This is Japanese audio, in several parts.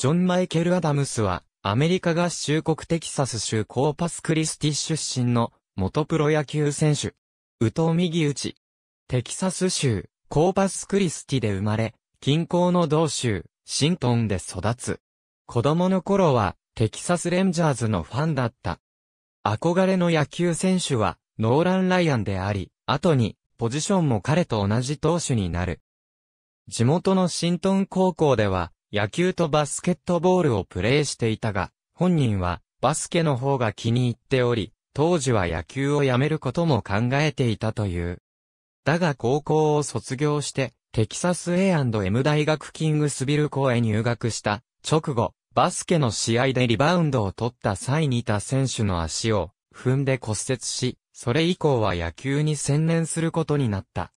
ジョン・マイケル・アダムスは、アメリカ合衆国テキサス州コーパスクリスティ出身の元プロ野球選手。宇藤右打ち。テキサス州コーパスクリスティで生まれ、近郊の同州シントンで育つ。子供の頃はテキサスレンジャーズのファンだった。憧れの野球選手はノーラン・ライアンであり、後にポジションも彼と同じ投手になる。地元のシントン高校では野球とバスケットボールをプレーしていたが、本人はバスケの方が気に入っており、当時は野球をやめることも考えていたという。だが高校を卒業して、テキサス A&M 大学キングスビル校へ入学した直後、バスケの試合でリバウンドを取った際にいた選手の足を踏んで骨折し、それ以降は野球に専念することになった。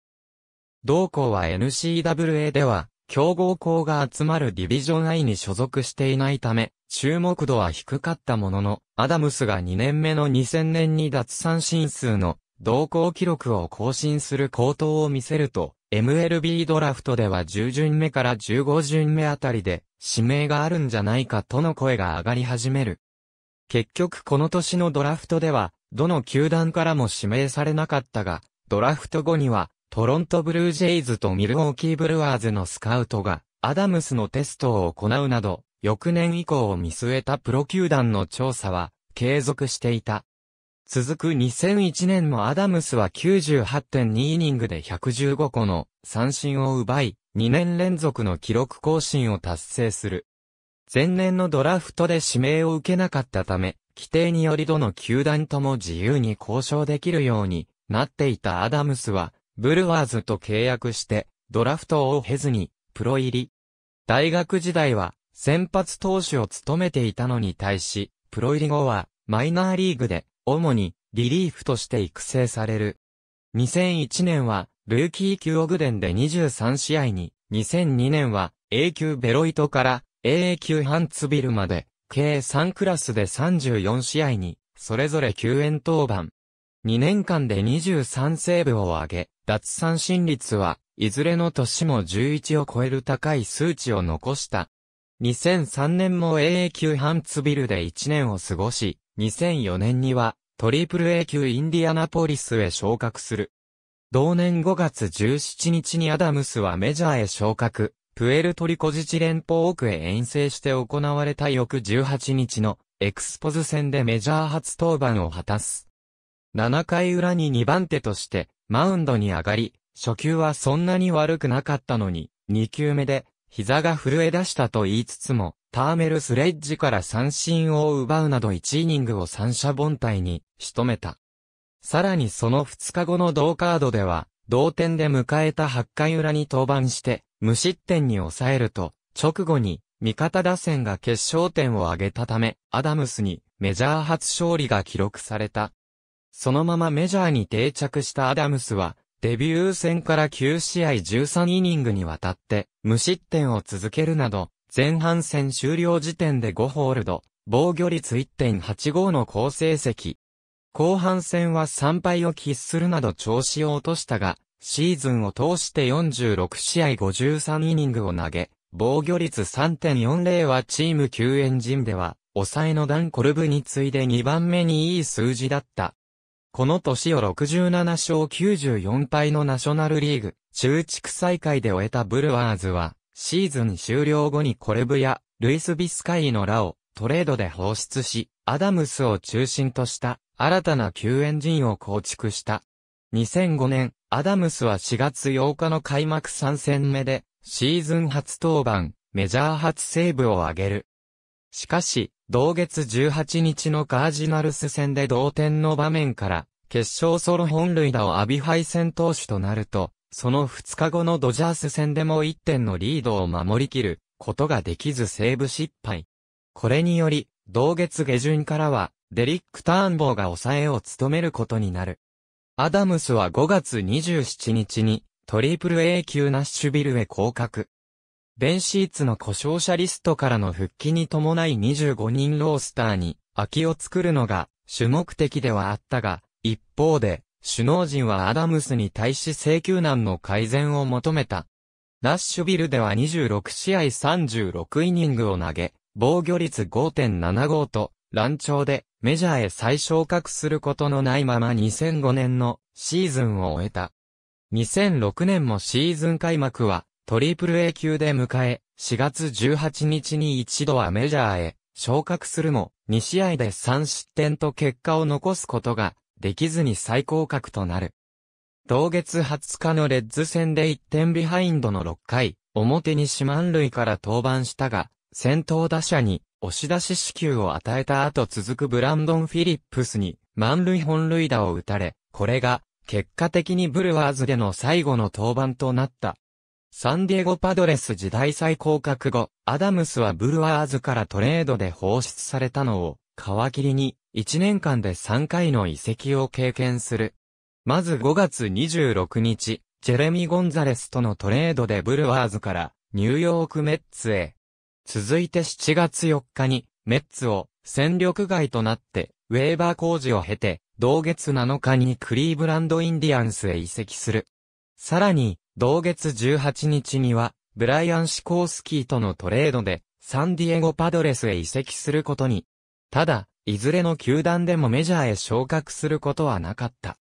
同校は n c w a では強豪校が集まるディビジョン I に所属していないため、注目度は低かったものの、アダムスが2年目の2000年に脱三振数の同校記録を更新する高騰を見せると、MLB ドラフトでは10巡目から15巡目あたりで指名があるんじゃないかとの声が上がり始める。結局この年のドラフトでは、どの球団からも指名されなかったが、ドラフト後にはトロントブルージェイズとミルウォーキーブルワーズのスカウトが、アダムスのテストを行うなど、翌年以降を見据えたプロ球団の調査は、継続していた。続く2001年もアダムスは98.2イニングで115個の三振を奪い、2年連続の記録更新を達成する。前年のドラフトで指名を受けなかったため、規定によりどの球団とも自由に交渉できるようになっていたアダムスは、ブルワーズと契約して、ドラフトを経ずに、プロ入り。大学時代は、先発投手を務めていたのに対し、プロ入り後は、マイナーリーグで、主に、リリーフとして育成される。2001年は、ルーキー級オグデンで23試合に、2002年は、A 級ベロイトから AA 級ハンツビルまで、計3クラスで34試合に、それぞれ救援登板。2年間で23セーブを挙げ、脱三振率は、いずれの年も11を超える高い数値を残した。2003年も AA 級ハンツビルで1年を過ごし、2004年には、トリプル A 級インディアナポリスへ昇格する。同年5月17日にアダムスはメジャーへ昇格、プエルトリコ自治連邦奥へ遠征して行われた翌18日のエクスポズ戦でメジャー初登板を果たす。7回裏に2番手として、マウンドに上がり、初球はそんなに悪くなかったのに、2球目で、膝が震え出したと言いつつも、ターメルスレッジから三振を奪うなど1イニングを三者凡退に仕留めた。さらにその2日後の同カードでは、同点で迎えた8回裏に登板して、無失点に抑えると、直後に、味方打線が決勝点を挙げたため、アダムスにメジャー初勝利が記録された。そのままメジャーに定着したアダムスは、デビュー戦から9試合13イニングにわたって、無失点を続けるなど、前半戦終了時点で5ホールド、防御率1.85の好成績。後半戦は3敗を喫するなど調子を落としたが、シーズンを通して46試合53イニングを投げ、防御率3.40はチーム救援陣では、抑えのダン・コルブに次いで2番目にいい数字だった。この年を67勝94敗のナショナルリーグ、中地区再開で終えたブルワーズは、シーズン終了後にコレブや、ルイス・ビスカイのラをトレードで放出し、アダムスを中心とした新たな救援陣を構築した。2005年、アダムスは4月8日の開幕3戦目で、シーズン初登板、メジャー初セーブを挙げる。しかし、同月18日のカージナルス戦で同点の場面から、決勝ソロ本塁打をアビハイ戦投手となると、その2日後のドジャース戦でも1点のリードを守りきることができずセーブ失敗。これにより、同月下旬からは、デリック・ターンボーが抑えを務めることになる。アダムスは5月27日に、トリプル A 級ナッシュビルへ降格。ベンシーツの故障者リストからの復帰に伴い25人ロースターに空きを作るのが主目的ではあったが、一方で、首脳陣はアダムスに対し請求難の改善を求めた。ナッシュビルでは26試合36イニングを投げ、防御率5.75と、乱調でメジャーへ再昇格することのないまま2005年のシーズンを終えた。2006年もシーズン開幕はトリプル A 級で迎え、4月18日に一度はメジャーへ昇格するも、2試合で3失点と結果を残すことができずに最高格となる。同月20日のレッズ戦で1点ビハインドの6回、表に四万塁から登板したが、先頭打者に押し出し支給を与えた後続くブランドン・フィリップスに満塁本塁打を打たれ、これが結果的にブルワーズでの最後の登板となった。サンディエゴパドレス時代最降格後、アダムスはブルワーズからトレードで放出されたのを、皮切りに、1年間で3回の移籍を経験する。まず5月26日、ジェレミ・ゴンザレスとのトレードでブルワーズからニューヨークメッツへ。続いて7月4日にメッツを戦力外となってウェーバー工事を経て同月7日にクリーブランド・インディアンスへ移籍する。さらに同月18日には、ブライアン・シコースキーとのトレードで、サンディエゴパドレスへ移籍することに。ただ、いずれの球団でもメジャーへ昇格することはなかった。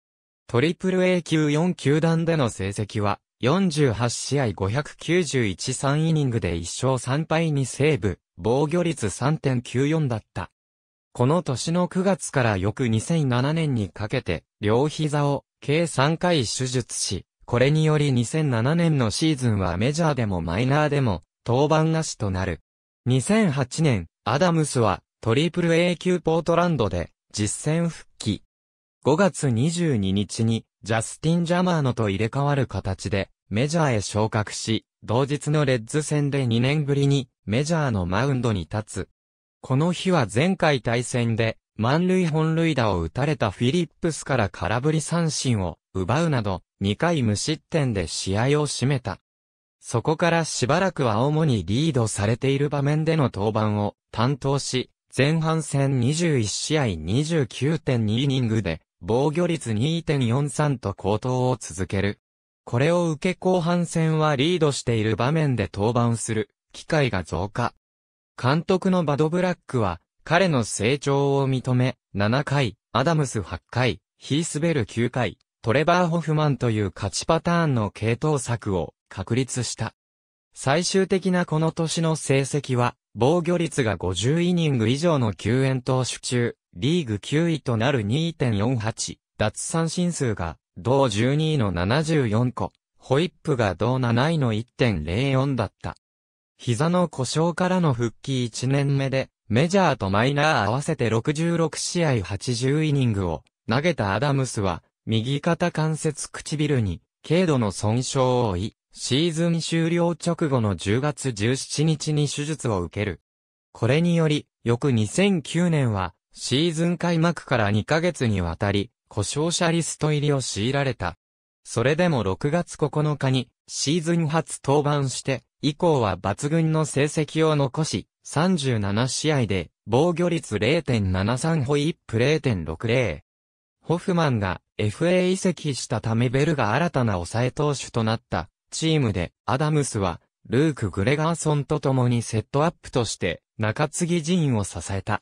トリプル A 級4球団での成績は、48試合591-3イニングで1勝3敗にセーブ、防御率3.94だった。この年の9月から翌2007年にかけて、両膝を計3回手術し、これにより2007年のシーズンはメジャーでもマイナーでも、登板なしとなる。2008年、アダムスは、トリプル A 級ポートランドで、実戦復帰。5月22日に、ジャスティン・ジャマーノと入れ替わる形で、メジャーへ昇格し、同日のレッズ戦で2年ぶりに、メジャーのマウンドに立つ。この日は前回対戦で、満塁本塁打を打たれたフィリップスから空振り三振を奪うなど、2回無失点で試合を締めた。そこからしばらくは主にリードされている場面での登板を担当し、前半戦21試合29.2イニングで防御率2.43と高騰を続ける。これを受け後半戦はリードしている場面で登板する機会が増加。監督のバドブラックは彼の成長を認め、7回、アダムス8回、ヒースベル9回、トレバー・ホフマンという勝ちパターンの系統策を確立した。最終的なこの年の成績は、防御率が50イニング以上の救援投手中、リーグ9位となる2.48、奪三振数が同12位の74個、ホイップが同7位の1.04だった。膝の故障からの復帰1年目で、メジャーとマイナー合わせて66試合80イニングを投げたアダムスは、右肩関節唇に、軽度の損傷を負い、シーズン終了直後の10月17日に手術を受ける。これにより、翌2009年は、シーズン開幕から2ヶ月にわたり、故障者リスト入りを強いられた。それでも6月9日に、シーズン初登板して、以降は抜群の成績を残し、37試合で、防御率0.73ホイップ0.60。ホフマンが FA 移籍したためベルが新たな抑え投手となったチームで、アダムスは、ルーク・グレガーソンと共にセットアップとして、中継ぎ陣を支えた。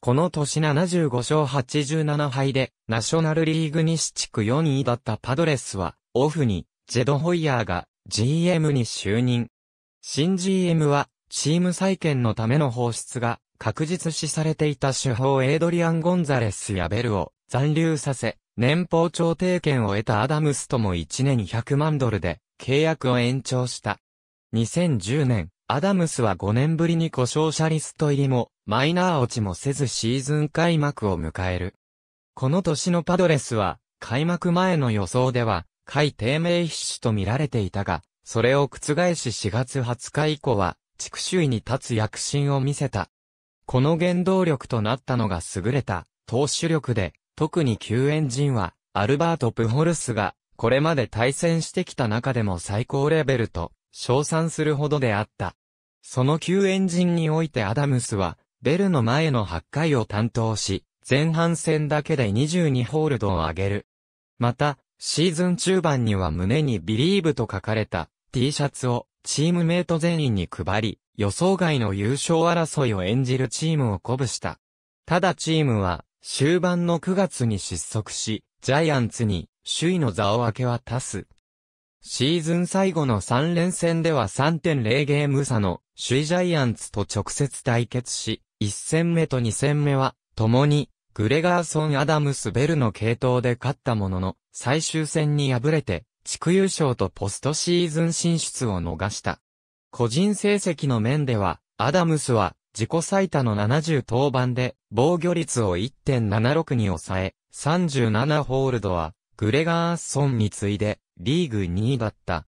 この年75勝87敗で、ナショナルリーグ西地区4位だったパドレスは、オフに、ジェド・ホイヤーが、GM に就任。新 GM は、チーム再建のための放出が、確実視されていた主砲エイドリアン・ゴンザレスやベルを、残留させ、年俸調停権を得たアダムスとも1年100万ドルで契約を延長した。2010年、アダムスは5年ぶりに故障者リスト入りも、マイナー落ちもせずシーズン開幕を迎える。この年のパドレスは、開幕前の予想では、回低迷必至と見られていたが、それを覆し4月20日以降は、地区首位に立つ躍進を見せた。この原動力となったのが優れた、投手力で、特に旧エンジンは、アルバート・プホルスが、これまで対戦してきた中でも最高レベルと、称賛するほどであった。その旧エンジンにおいてアダムスは、ベルの前の8回を担当し、前半戦だけで22ホールドを上げる。また、シーズン中盤には胸にビリーブと書かれた T シャツをチームメイト全員に配り、予想外の優勝争いを演じるチームを鼓舞した。ただチームは終盤の9月に失速し、ジャイアンツに首位の座を明け渡す。シーズン最後の3連戦では3.0ゲーム差の首位ジャイアンツと直接対決し、1戦目と2戦目は、共に、グレガーソン・アダムス・ベルの系統で勝ったものの、最終戦に敗れて、地区優勝とポストシーズン進出を逃した。個人成績の面では、アダムスは自己最多の70登板で、防御率を1.76に抑え、37ホールドは、グレガー・アッソンに次いで、リーグ2位だった。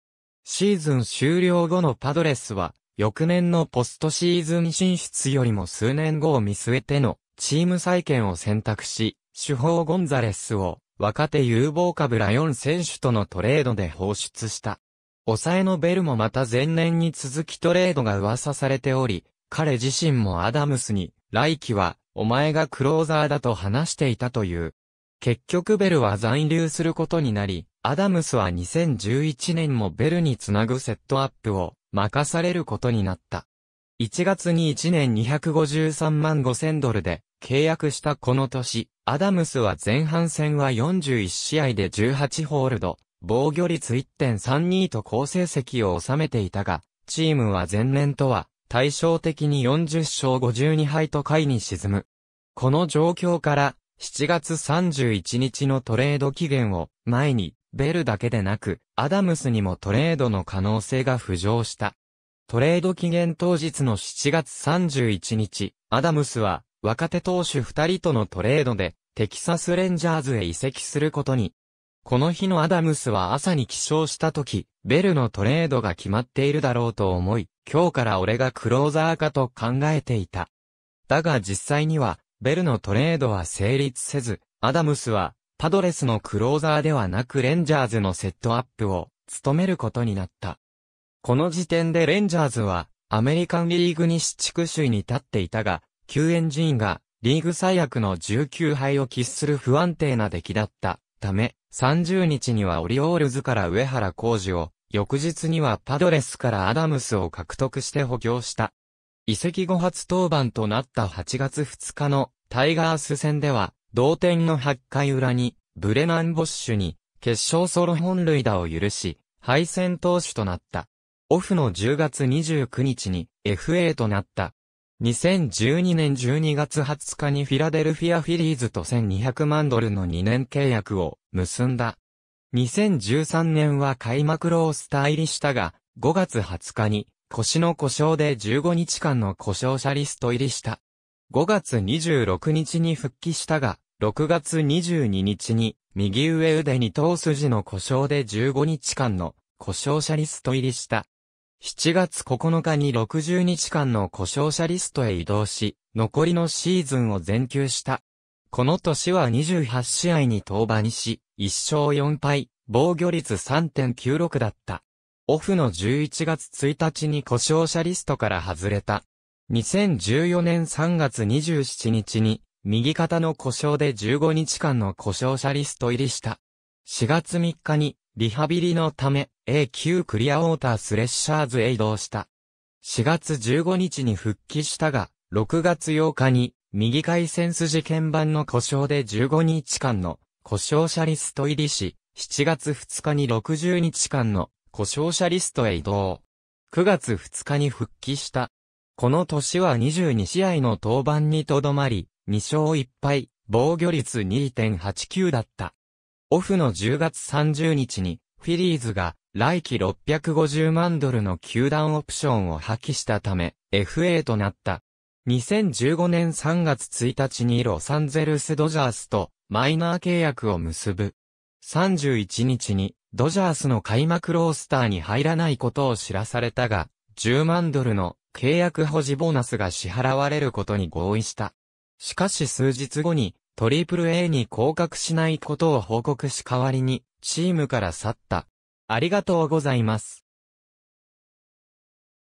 シーズン終了後のパドレスは、翌年のポストシーズン進出よりも数年後を見据えての、チーム再建を選択し、主砲ゴンザレスを、若手有望株ヨン選手とのトレードで放出した。抑えのベルもまた前年に続きトレードが噂されており、彼自身もアダムスに、来季は、お前がクローザーだと話していたという。結局ベルは残留することになり、アダムスは2011年もベルにつなぐセットアップを任されることになった。1月に1年253万5000ドルで契約したこの年、アダムスは前半戦は41試合で18ホールド、防御率1.32と好成績を収めていたが、チームは前年とは対照的に40勝52敗と下位に沈む。この状況から、7月31日のトレード期限を前に、ベルだけでなく、アダムスにもトレードの可能性が浮上した。トレード期限当日の7月31日、アダムスは、若手投手2人とのトレードで、テキサスレンジャーズへ移籍することにこの日のアダムスは朝に起床した時、ベルのトレードが決まっているだろうと思い、今日から俺がクローザーかと考えていた。だが実際には、ベルのトレードは成立せず、アダムスは、パドレスのクローザーではなくレンジャーズのセットアップを、務めることになった。この時点でレンジャーズは、アメリカンリーグ西地区首位に立っていたが、救援人が、リーグ最悪の19敗を喫する不安定な出来だった。ため、30日にはオリオールズから上原浩二を、翌日にはパドレスからアダムスを獲得して補強した。移籍後初登板となった8月2日のタイガース戦では、同点の8回裏に、ブレナン・ボッシュに、決勝ソロ本塁打を許し、敗戦投手となった。オフの10月29日に FA となった2012年12月20日にフィラデルフィアフィリーズと1200万ドルの2年契約を結んだ。2013年は開幕ロースター入りしたが、5月20日に腰の故障で15日間の故障者リスト入りした。5月26日に復帰したが、6月22日に右上腕に頭筋の故障で15日間の故障者リスト入りした。7月9日に60日間の故障者リストへ移動し、残りのシーズンを全休した。この年は28試合に登板し、1勝4敗、防御率3.96だった。オフの11月1日に故障者リストから外れた。2014年3月27日に、右肩の故障で15日間の故障者リスト入りした。4月3日にリハビリのため、a 級クリアウォータースレッシャーズへ移動した。4月15日に復帰したが、6月8日に、右回線筋鍵盤の故障で15日間の故障者リスト入りし、7月2日に60日間の故障者リストへ移動。9月2日に復帰した。この年は22試合の登板にとどまり、2勝1敗、防御率2.89だった。オフの10月30日に、フィリーズが来季650万ドルの球団オプションを破棄したため、FA となった。2015年3月1日にロサンゼルスドジャースとマイナー契約を結ぶ。31日にドジャースの開幕ロースターに入らないことを知らされたが、10万ドルの契約保持ボーナスが支払われることに合意した。しかし数日後にトリプル a に降格しないことを報告し代わりに、チームから去った。ありがとうございます。